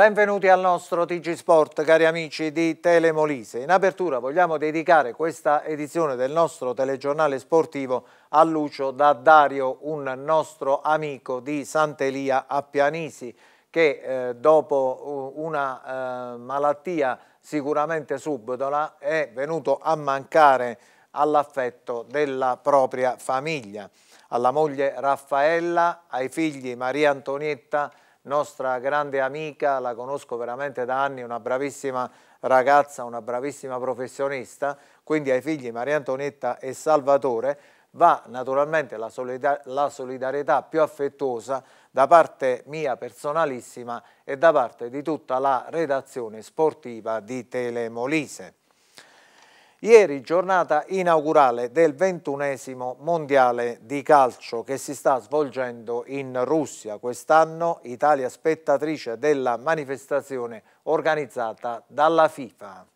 Benvenuti al nostro TG Sport, cari amici di Telemolise. In apertura vogliamo dedicare questa edizione del nostro telegiornale sportivo a Lucio da Dario, un nostro amico di Sant'Elia a Pianisi, che eh, dopo una eh, malattia sicuramente subdola è venuto a mancare all'affetto della propria famiglia, alla moglie Raffaella, ai figli Maria Antonietta nostra grande amica, la conosco veramente da anni, una bravissima ragazza, una bravissima professionista, quindi ai figli Maria Antonietta e Salvatore va naturalmente la, solidar la solidarietà più affettuosa da parte mia personalissima e da parte di tutta la redazione sportiva di Telemolise. Ieri giornata inaugurale del ventunesimo mondiale di calcio che si sta svolgendo in Russia. Quest'anno Italia spettatrice della manifestazione organizzata dalla FIFA.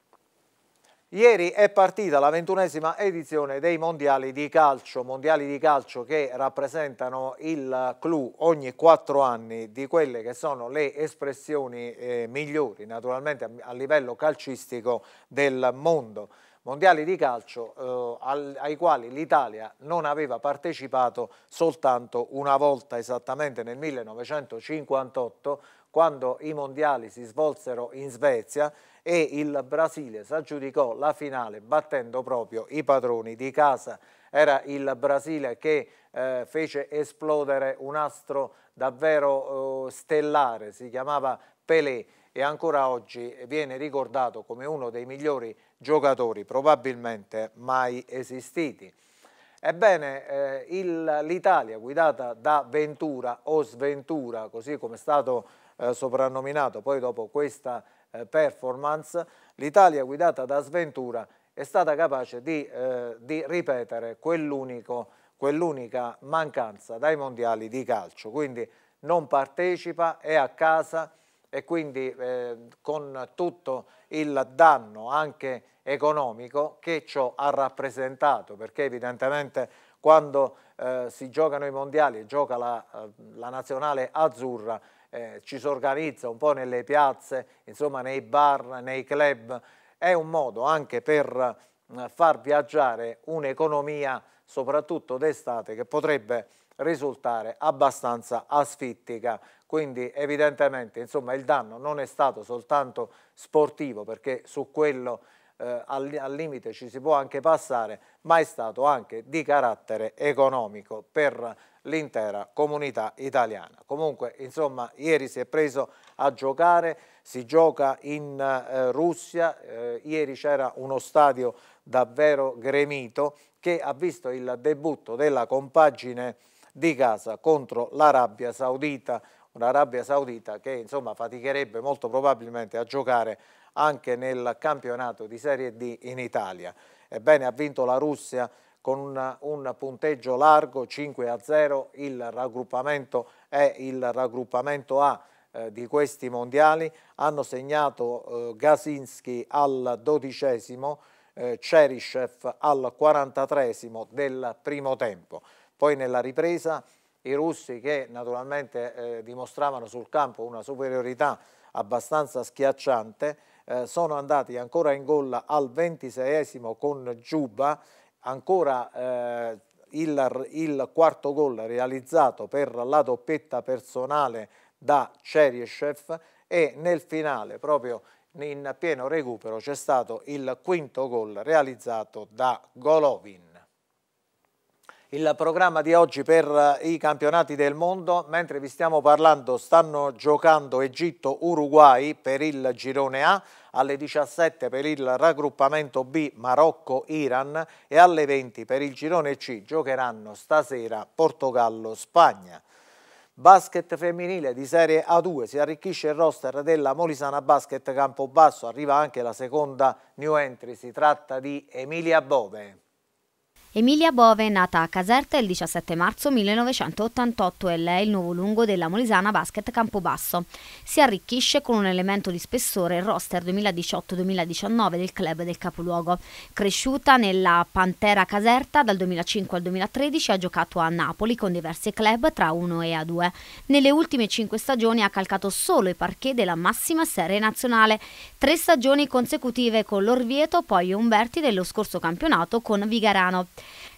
Ieri è partita la ventunesima edizione dei mondiali di calcio, mondiali di calcio che rappresentano il clou ogni quattro anni di quelle che sono le espressioni eh, migliori naturalmente a, a livello calcistico del mondo mondiali di calcio eh, al, ai quali l'Italia non aveva partecipato soltanto una volta esattamente nel 1958 quando i mondiali si svolsero in Svezia e il Brasile si aggiudicò la finale battendo proprio i padroni di casa. Era il Brasile che eh, fece esplodere un astro davvero eh, stellare, si chiamava Pelé e ancora oggi viene ricordato come uno dei migliori giocatori probabilmente mai esistiti. Ebbene, eh, l'Italia guidata da Ventura o Sventura, così come è stato eh, soprannominato poi dopo questa eh, performance, l'Italia guidata da Sventura è stata capace di, eh, di ripetere quell'unico quell'unica mancanza dai mondiali di calcio, quindi non partecipa, è a casa e quindi eh, con tutto il danno anche economico che ciò ha rappresentato, perché evidentemente quando eh, si giocano i mondiali e gioca la, eh, la, nazionale azzurra eh, ci si organizza un po' nelle piazze, insomma nei bar, nei club, è un modo anche per eh, far viaggiare un'economia soprattutto d'estate, che potrebbe risultare abbastanza asfittica. Quindi evidentemente insomma, il danno non è stato soltanto sportivo, perché su quello eh, al, al, limite ci si può anche passare, ma è stato anche di carattere economico per l'intera comunità italiana. Comunque, insomma, ieri si è preso a giocare si gioca in eh, Russia, eh, ieri c'era uno stadio davvero gremito che ha visto il debutto della compagine di casa contro l'Arabia Saudita, un'Arabia Saudita che insomma faticherebbe molto probabilmente a giocare anche nel campionato di Serie D in Italia. Ebbene ha vinto la Russia con una, un punteggio largo 5 a 0, il raggruppamento è il raggruppamento A eh, di questi mondiali, hanno segnato eh, Gasinski al dodicesimo, eh, Cheryshev al quarantatresimo del primo tempo. Poi nella ripresa i russi che naturalmente eh, dimostravano sul campo una superiorità abbastanza schiacciante eh, sono andati ancora in gol al ventiseiesimo con Giuba, ancora eh, il, il, quarto gol realizzato per la doppietta personale da Cerieshev e nel finale, proprio in pieno recupero, c'è stato il quinto gol realizzato da Golovin. Il programma di oggi per i campionati del mondo, mentre vi stiamo parlando, stanno giocando Egitto-Uruguay per il girone A, alle 17 per il raggruppamento B Marocco-Iran e alle 20 per il girone C giocheranno stasera Portogallo-Spagna. Basket femminile di Serie A2, si arricchisce il roster della Molisana Basket Campobasso, arriva anche la seconda new entry, si tratta di Emilia Bove. Emilia Bove è nata a Caserta il 17 marzo 1988 e lei è il nuovo lungo della Molisana Basket Campobasso. Si arricchisce con un elemento di spessore il roster 2018-2019 del club del capoluogo. Cresciuta nella Pantera Caserta dal 2005 al 2013 ha giocato a Napoli con diversi club tra 1 e A2. Nelle ultime 5 stagioni ha calcato solo i parquet della massima serie nazionale. Tre stagioni consecutive con l'Orvieto, poi Umberti dello scorso campionato con Vigarano.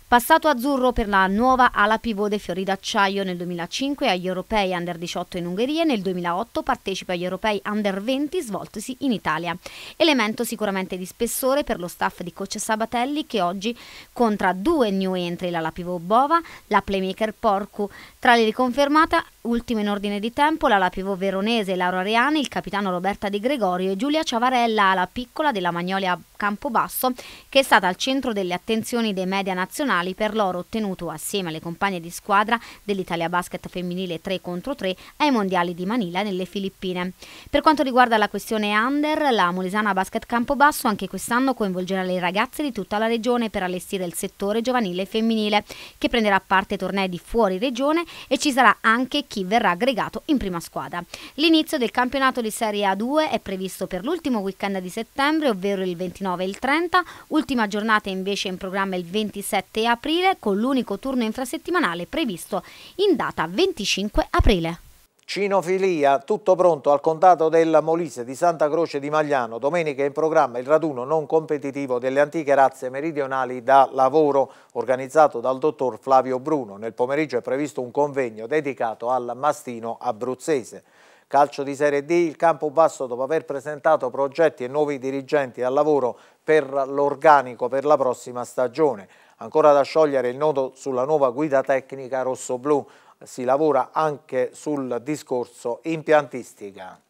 Passato azzurro per la nuova ala pivot dei Fiori d'Acciaio nel 2005 agli Europei Under 18 in Ungheria e nel 2008 partecipa agli Europei Under 20 svoltosi in Italia. Elemento sicuramente di spessore per lo staff di coach Sabatelli che oggi conta due new entry, l'ala pivot Bova, la playmaker Porcu tra le riconfermata, ultime in ordine di tempo, l'ala pivo veronese Laura Ariani, il capitano Roberta Di Gregorio e Giulia Ciavarella, ala piccola della Magnolia Campobasso, che è stata al centro delle attenzioni dei media nazionali per l'oro ottenuto assieme alle compagne di squadra dell'Italia Basket femminile 3 contro 3 ai mondiali di Manila nelle Filippine. Per quanto riguarda la questione under, la Molesana Basket Campobasso anche quest'anno coinvolgerà le ragazze di tutta la regione per allestire il settore giovanile e femminile, che prenderà parte ai tornei di fuori regione e ci sarà anche chi verrà aggregato in prima squadra. L'inizio del campionato di Serie A2 è previsto per l'ultimo weekend di settembre, ovvero il 29 e il 30, ultima giornata invece in programma il 27 aprile con l'unico turno infrasettimanale previsto in data 25 aprile. Cinofilia, tutto pronto al contato del Molise di Santa Croce di Magliano. Domenica è in programma il raduno non competitivo delle antiche razze meridionali da lavoro organizzato dal dottor Flavio Bruno. Nel pomeriggio è previsto un convegno dedicato al mastino abruzzese. Calcio di Serie D, il campo basso dopo aver presentato progetti e nuovi dirigenti al lavoro per l'organico per la prossima stagione. Ancora da sciogliere il nodo sulla nuova guida tecnica rosso-blu si lavora anche sul discorso impiantistica.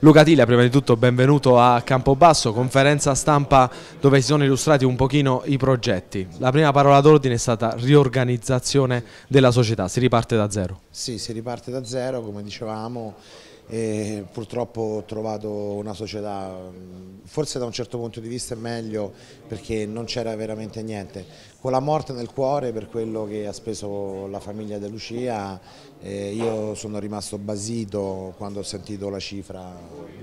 Luca Tiglia, prima di tutto benvenuto a Campobasso, conferenza stampa dove si sono illustrati un pochino i progetti. La prima parola d'ordine è stata riorganizzazione della società, si riparte da zero. Sì, si riparte da zero, come dicevamo e purtroppo ho trovato una società mm, forse da un certo punto di vista è meglio perché non c'era veramente niente con la morte nel cuore per quello che ha speso la famiglia De Lucia eh, io sono rimasto basito quando ho sentito la cifra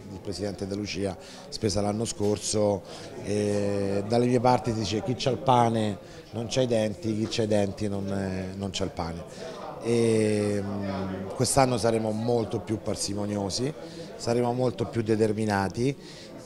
del presidente De Lucia spesa l'anno scorso eh, dalle mie parti si dice chi c'ha il pane non c'ha i denti chi c'ha i denti non, non c'ha il pane Mm, quest'anno saremo molto più parsimoniosi, saremo molto più determinati,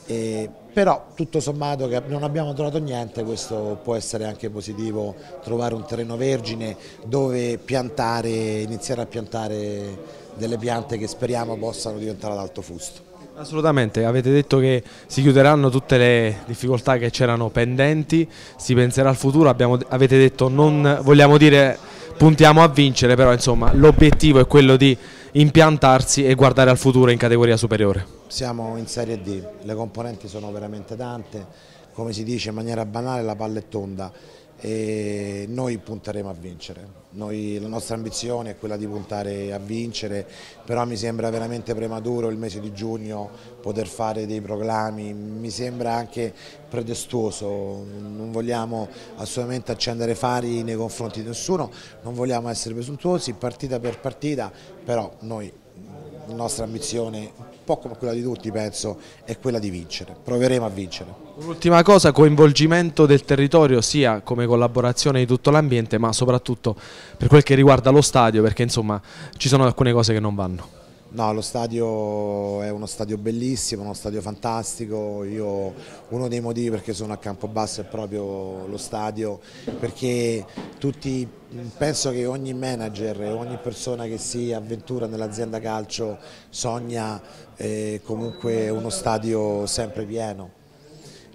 e, però tutto sommato che non abbiamo trovato niente, questo può essere anche positivo, trovare un terreno vergine dove piantare, iniziare a piantare delle piante che speriamo possano diventare ad alto fusto. Assolutamente, avete detto che si chiuderanno tutte le difficoltà che c'erano pendenti, si penserà al futuro, abbiamo, avete detto non vogliamo dire puntiamo a vincere, però insomma l'obiettivo è quello di impiantarsi e guardare al futuro in categoria superiore. Siamo in Serie D, le componenti sono veramente tante, come si dice in maniera banale la palla è tonda, e noi punteremo a vincere. Noi, la nostra ambizione è quella di puntare a vincere, però mi sembra veramente prematuro il mese di giugno poter fare dei proclami, mi sembra anche pretestuoso, non vogliamo assolutamente accendere fari nei confronti di nessuno, non vogliamo essere presuntuosi partita per partita, però noi la nostra ambizione, un po' come quella di tutti penso, è quella di vincere, proveremo a vincere. Un'ultima cosa, coinvolgimento del territorio sia come collaborazione di tutto l'ambiente ma soprattutto per quel che riguarda lo stadio perché insomma ci sono alcune cose che non vanno. No, lo stadio è uno stadio bellissimo, uno stadio fantastico, Io, uno dei motivi perché sono a Campobasso è proprio lo stadio, perché tutti, penso che ogni manager e ogni persona che si avventura nell'azienda calcio sogna eh, comunque uno stadio sempre pieno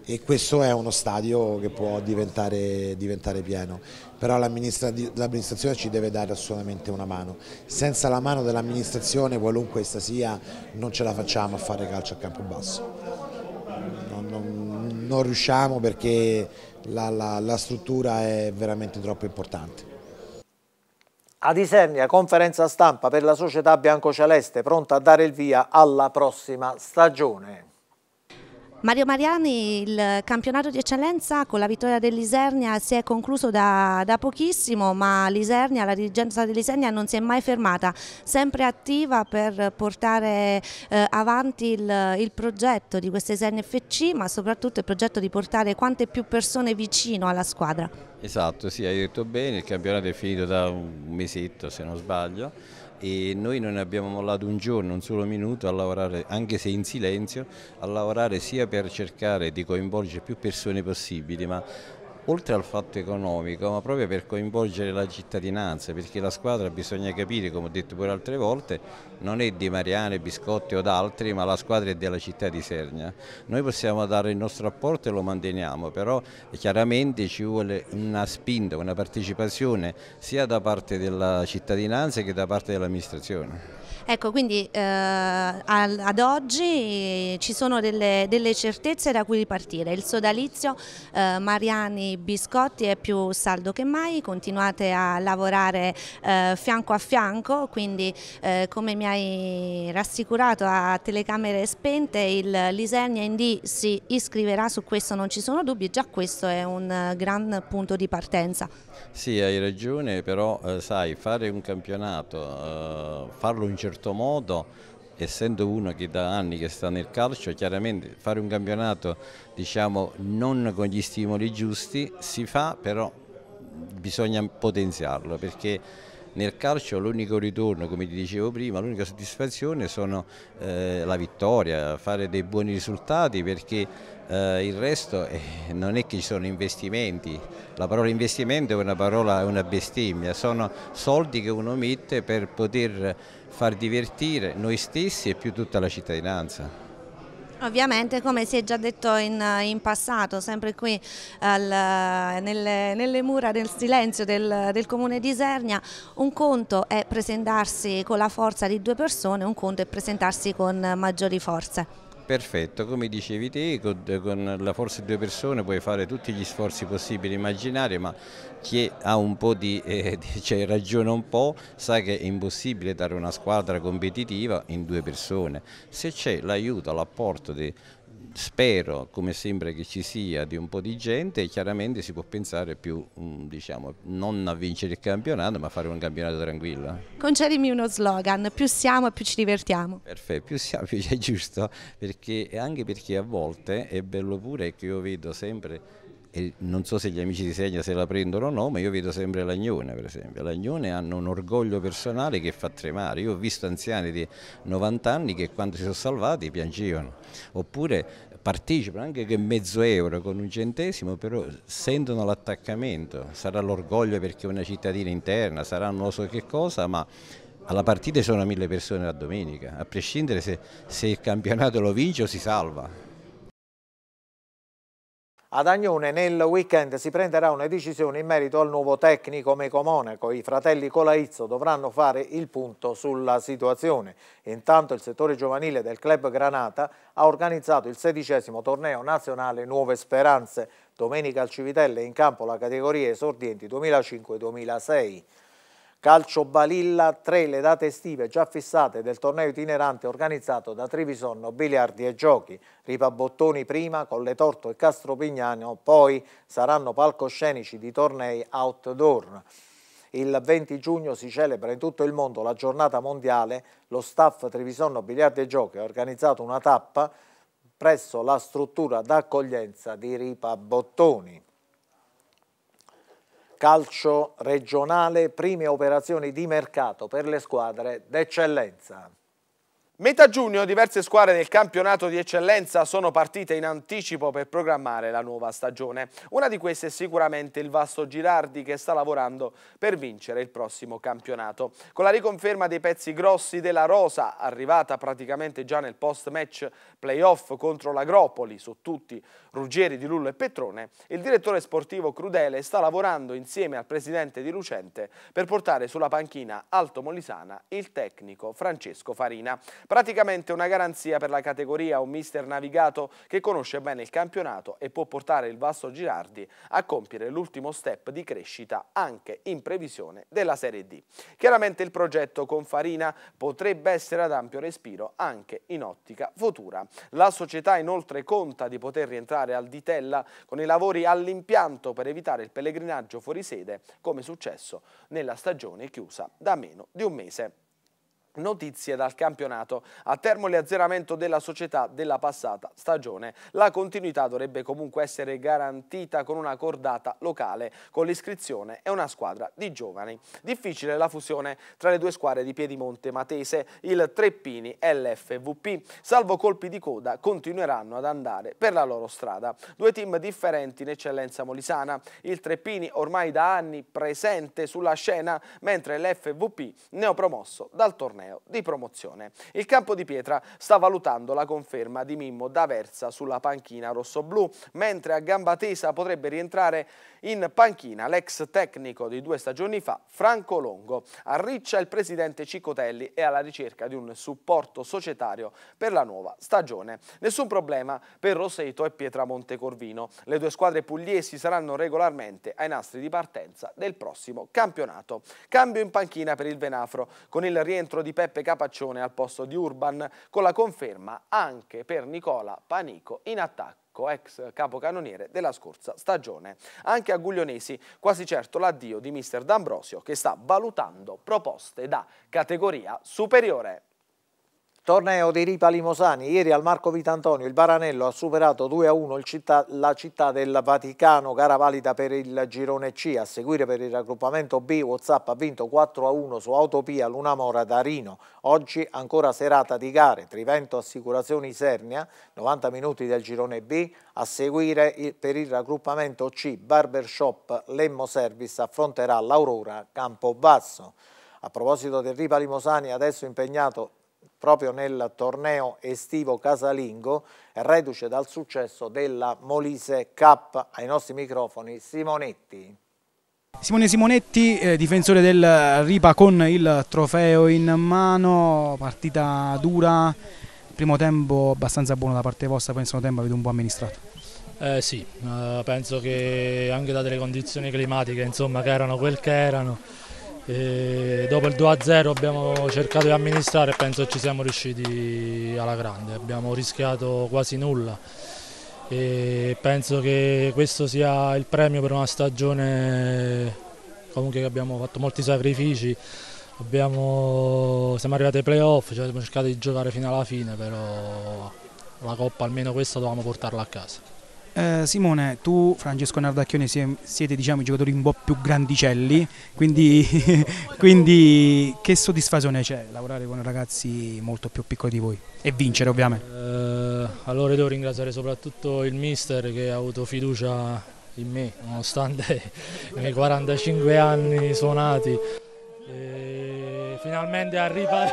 e questo è uno stadio che può diventare, diventare pieno, però l'amministrazione ci deve dare assolutamente una mano, senza la mano dell'amministrazione qualunque essa sia non ce la facciamo a fare calcio a campo basso, non, non, non riusciamo perché la, la, la struttura è veramente troppo importante. Ad Isernia, conferenza stampa per la società biancoceleste pronta a dare il via alla prossima stagione. Mario Mariani, il campionato di eccellenza con la vittoria dell'Isernia si è concluso da, da pochissimo, ma l'Isernia, la dirigenza dell'Isernia non si è mai fermata, sempre attiva per portare eh, avanti il, il, progetto di questa Isernia FC, ma soprattutto il progetto di portare quante più persone vicino alla squadra. Esatto, sì, hai detto bene, il campionato è finito da un mesetto se non sbaglio e noi non abbiamo mollato un giorno, un solo minuto a lavorare, anche se in silenzio, a lavorare sia per cercare di coinvolgere più persone possibili, ma oltre al fatto economico, ma proprio per coinvolgere la cittadinanza, perché la squadra bisogna capire, come ho detto pure altre volte, non è di Mariane, Biscotti o d'altri, ma la squadra è della città di Sernia. Noi possiamo dare il nostro apporto e lo manteniamo, però chiaramente ci vuole una spinta, una partecipazione sia da parte della cittadinanza che da parte dell'amministrazione. Ecco, quindi eh, ad oggi ci sono delle, delle, certezze da cui ripartire. Il sodalizio eh, Mariani biscotti è più saldo che mai, continuate a lavorare eh, fianco a fianco, quindi eh, come mi hai rassicurato a telecamere spente il Lisernia Indy si iscriverà, su questo non ci sono dubbi, già questo è un eh, gran punto di partenza. Sì, hai ragione, però eh, sai, fare un campionato, eh, farlo in certo modo essendo uno che da anni che sta nel calcio, chiaramente fare un campionato diciamo, non con gli stimoli giusti si fa, però bisogna potenziarlo perché nel calcio l'unico ritorno, come ti dicevo prima, l'unica soddisfazione sono eh, la vittoria, fare dei buoni risultati perché eh, il resto eh, non è che ci sono investimenti, la parola investimento è una parola, è una bestemmia, sono soldi che uno mette per poter far divertire noi stessi e più tutta la cittadinanza. Ovviamente come si è già detto in, in passato, sempre qui al, nelle, nelle, mura del silenzio del, del, comune di Isernia, un conto è presentarsi con la forza di due persone, un conto è presentarsi con maggiori forze. Perfetto, come dicevi te, con, con la forza di due persone puoi fare tutti gli sforzi possibili e immaginari, ma chi ha un po' di, eh, cioè, ragiona un po' sa che è impossibile dare una squadra competitiva in due persone. Se c'è l'aiuto, l'apporto di spero, come sembra che ci sia, di un po' di gente e chiaramente si può pensare più, mm, diciamo, non a vincere il campionato, ma a fare un campionato tranquillo. Concedimi uno slogan, più siamo più ci divertiamo. Perfetto, più siamo, più è giusto, perché, anche perché a volte è bello pure che io vedo sempre e non so se gli amici di Segna se la prendono o no, ma io vedo sempre l'Agnone per esempio. L'Agnone hanno un orgoglio personale che fa tremare. Io ho visto anziani di 90 anni che quando si sono salvati piangevano, oppure partecipano anche che mezzo euro con un centesimo, però sentono l'attaccamento, sarà l'orgoglio perché è una cittadina interna, sarà non so che cosa, ma alla partita sono mille persone la domenica, a prescindere se, se il campionato lo vince o si salva. Ad Agnone nel weekend si prenderà una decisione in merito al nuovo tecnico Meco Monaco. I fratelli Colaizzo dovranno fare il punto sulla situazione. Intanto il settore giovanile del club Granata ha organizzato il sedicesimo torneo nazionale Nuove Speranze. Domenica al Civitelle in campo la categoria esordienti 2005-2006. Calcio Balilla 3, le date estive già fissate del torneo itinerante organizzato da Trivisonno Biliardi e Giochi. Ripa Bottoni prima, Colletorto e Castro Pignano poi saranno palcoscenici di tornei outdoor. Il 20 giugno si celebra in tutto il mondo la giornata mondiale. Lo staff Trivisonno Biliardi e Giochi ha organizzato una tappa presso la struttura d'accoglienza di Ripa Bottoni. Calcio regionale, prime operazioni di mercato per le squadre d'eccellenza. Metà giugno diverse squadre del campionato di eccellenza sono partite in anticipo per programmare la nuova stagione. Una di queste è sicuramente il Vasto Girardi che sta lavorando per vincere il prossimo campionato. Con la riconferma dei pezzi grossi della Rosa, arrivata praticamente già nel post-match playoff contro l'Agropoli, su tutti Ruggeri di Lullo e Petrone, il direttore sportivo Crudele sta lavorando insieme al presidente di Lucente per portare sulla panchina Alto Molisana il tecnico Francesco Farina. Praticamente una garanzia per la categoria, un mister navigato che conosce bene il campionato e può portare il Vasto Girardi a compiere l'ultimo step di crescita anche in previsione della Serie D. Chiaramente il progetto con Farina potrebbe essere ad ampio respiro anche in ottica futura. La società inoltre conta di poter rientrare al Ditella con i lavori all'impianto per evitare il pellegrinaggio fuori sede come successo nella stagione chiusa da meno di un mese. Notizie dal campionato. A Termoli azzeramento della società della passata stagione. La continuità dovrebbe comunque essere garantita con una cordata locale, con l'iscrizione e una squadra di giovani. Difficile la fusione tra le due squadre di Piedimonte Matese, il Treppini e l'FVP. Salvo colpi di coda, continueranno ad andare per la loro strada. Due team differenti in eccellenza molisana. Il Treppini ormai da anni presente sulla scena, mentre l'FVP neopromosso dal torneo torneo di promozione. Il campo di pietra sta valutando la conferma di Mimmo D'Aversa sulla panchina rossoblù, mentre a gamba tesa potrebbe rientrare in panchina l'ex tecnico di due stagioni fa, Franco Longo. A Riccia il presidente Cicotelli è alla ricerca di un supporto societario per la nuova stagione. Nessun problema per Roseto e Pietramonte Corvino. Le due squadre pugliesi saranno regolarmente ai nastri di partenza del prossimo campionato. Cambio in panchina per il Venafro, con il rientro di di Peppe Capaccione al posto di Urban, con la conferma anche per Nicola Panico in attacco ex capocannoniere della scorsa stagione. Anche a Guglionesi quasi certo l'addio di mister D'Ambrosio che sta valutando proposte da categoria superiore. Torneo di Ripa Limosani, ieri al Marco Vitantonio il Baranello ha superato 2-1 città, la città del Vaticano, gara valida per il girone C, a seguire per il raggruppamento B, Whatsapp ha vinto 4-1 su Autopia Lunamora da Rino. oggi ancora serata di gare, Trivento Assicurazioni Sernia, 90 minuti del girone B, a seguire per il raggruppamento C, Barbershop Lemmo Service affronterà l'Aurora Campobasso. A proposito del Ripa Limosani, adesso impegnato proprio nel torneo estivo casalingo, reduce dal successo della Molise Cup. Ai nostri microfoni Simonetti. Simone Simonetti, eh, difensore del Ripa con il trofeo in mano, partita dura, primo tempo abbastanza buono da parte vostra, penso tempo avete un buon amministrato. Eh sì, eh, penso che anche date le condizioni climatiche insomma, che erano quel che erano, e dopo il 2-0 abbiamo cercato di amministrare e penso ci siamo riusciti alla grande, abbiamo rischiato quasi nulla e penso che questo sia il premio per una stagione comunque che abbiamo fatto molti sacrifici, abbiamo, siamo arrivati ai playoff, cioè abbiamo cercato di giocare fino alla fine, però la coppa almeno questa dovevamo portarla a casa. Eh, Simone, tu, Francesco Nardacchione, siete diciamo, i giocatori un po' più grandicelli, quindi, quindi che soddisfazione c'è lavorare con ragazzi molto più piccoli di voi e vincere ovviamente? Eh, allora devo ringraziare soprattutto il mister che ha avuto fiducia in me, nonostante i miei 45 anni suonati. E finalmente arriva...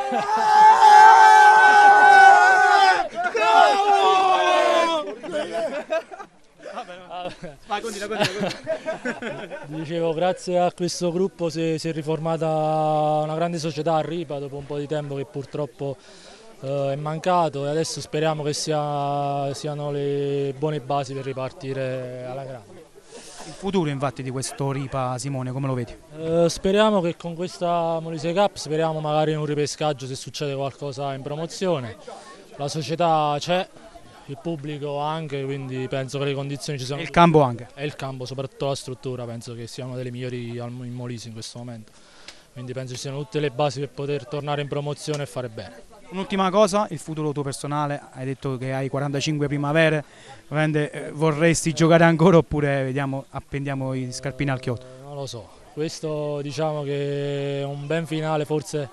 Vai, continua, continua, Dicevo, grazie a questo gruppo si, si, è riformata una grande società a Ripa dopo un po' di tempo che purtroppo eh, è mancato e adesso speriamo che sia, siano le buone basi per ripartire alla grande. Il futuro infatti di questo Ripa Simone come lo vedi? Eh, speriamo che con questa Molise Cup speriamo magari un ripescaggio se succede qualcosa in promozione. La società c'è, il pubblico anche, quindi penso che le condizioni ci siano. E il campo anche. E il campo, soprattutto la struttura, penso che sia una delle migliori in Molise in questo momento. Quindi penso ci siano tutte le basi per poter tornare in promozione e fare bene. Un'ultima cosa, il futuro tuo personale, hai detto che hai 45 primavere, eh, vorresti giocare ancora oppure vediamo, appendiamo i scarpini al chiotto? Eh, non lo so, questo diciamo che è un ben finale forse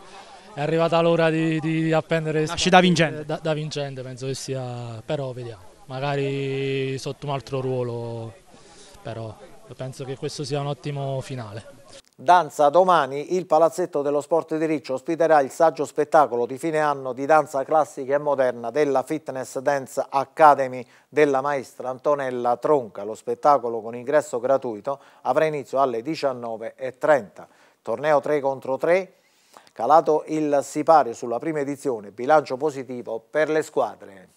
è arrivata l'ora di, di appendere... Nasce da vincente. Da, da vincente penso che sia, però vediamo, magari sotto un altro ruolo, però penso che questo sia un ottimo finale. Danza domani, il Palazzetto dello Sport di Riccio ospiterà il saggio spettacolo di fine anno di danza classica e moderna della Fitness Dance Academy della maestra Antonella Tronca. Lo spettacolo con ingresso gratuito avrà inizio alle 19.30. Torneo 3 contro 3 Calato il sipario sulla prima edizione, bilancio positivo per le squadre.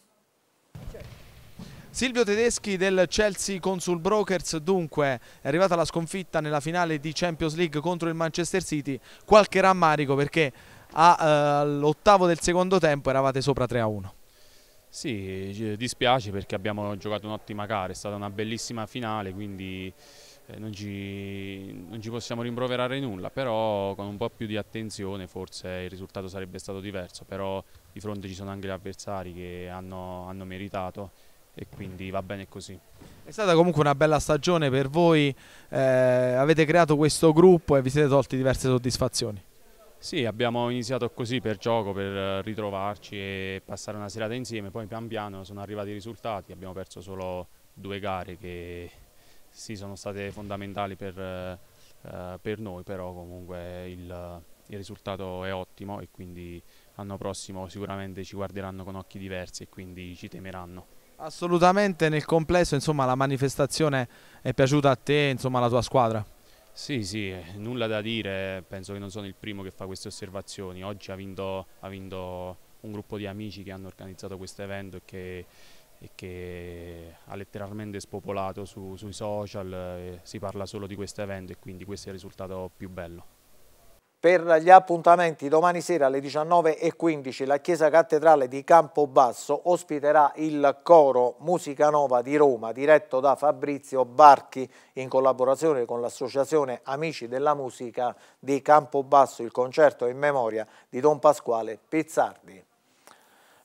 Silvio Tedeschi del Chelsea Consul Brokers dunque è arrivata la sconfitta nella finale di Champions League contro il Manchester City qualche rammarico perché eh, all'ottavo del secondo tempo eravate sopra 3 1 Sì, eh, dispiace perché abbiamo giocato un'ottima gara, è stata una bellissima finale quindi eh, non ci, non ci, possiamo rimproverare nulla, però con un po' più di attenzione forse il risultato sarebbe stato diverso, però di fronte ci sono anche gli avversari che hanno, hanno meritato e quindi va bene così. È stata comunque una bella stagione per voi, eh, avete creato questo gruppo e vi siete tolti diverse soddisfazioni. Sì, abbiamo iniziato così per gioco, per eh, ritrovarci e passare una serata insieme, poi pian piano sono arrivati i risultati, abbiamo perso solo due gare che sì sono state fondamentali per, eh, per noi, però comunque il, il, risultato è ottimo e quindi l'anno prossimo sicuramente ci guarderanno con occhi diversi e quindi ci temeranno. Assolutamente nel complesso insomma, la manifestazione è piaciuta a te e alla tua squadra? Sì, sì, nulla da dire, penso che non sono il primo che fa queste osservazioni. Oggi ha vinto, ha vinto un gruppo di amici che hanno organizzato questo evento e che e che ha letteralmente spopolato su, sui social, eh, si parla solo di questo evento e quindi questo è il risultato più bello. Per gli appuntamenti domani sera alle 19.15 la Chiesa Cattedrale di Campobasso ospiterà il coro Musica Nova di Roma diretto da Fabrizio Barchi in collaborazione con l'associazione Amici della Musica di Campobasso. Il concerto in memoria di Don Pasquale Pizzardi.